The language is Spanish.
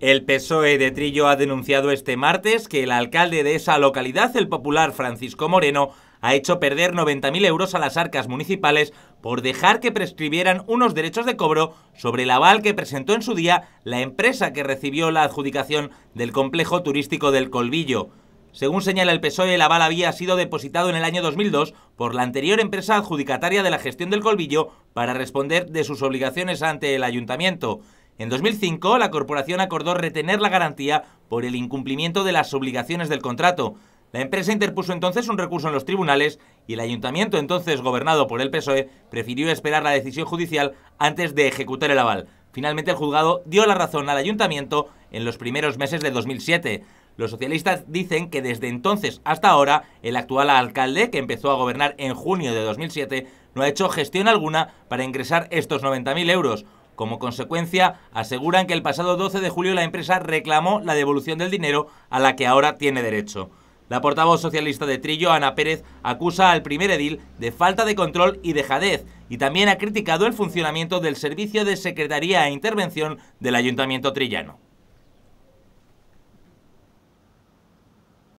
El PSOE de Trillo ha denunciado este martes que el alcalde de esa localidad, el popular Francisco Moreno, ha hecho perder 90.000 euros a las arcas municipales por dejar que prescribieran unos derechos de cobro sobre el aval que presentó en su día la empresa que recibió la adjudicación del complejo turístico del Colvillo. Según señala el PSOE, el aval había sido depositado en el año 2002 por la anterior empresa adjudicataria de la gestión del Colvillo para responder de sus obligaciones ante el ayuntamiento. En 2005, la corporación acordó retener la garantía por el incumplimiento de las obligaciones del contrato. La empresa interpuso entonces un recurso en los tribunales y el ayuntamiento, entonces gobernado por el PSOE, prefirió esperar la decisión judicial antes de ejecutar el aval. Finalmente, el juzgado dio la razón al ayuntamiento en los primeros meses de 2007. Los socialistas dicen que desde entonces hasta ahora el actual alcalde, que empezó a gobernar en junio de 2007, no ha hecho gestión alguna para ingresar estos 90.000 euros. Como consecuencia, aseguran que el pasado 12 de julio la empresa reclamó la devolución del dinero a la que ahora tiene derecho. La portavoz socialista de Trillo, Ana Pérez, acusa al primer edil de falta de control y dejadez y también ha criticado el funcionamiento del servicio de secretaría e intervención del Ayuntamiento Trillano.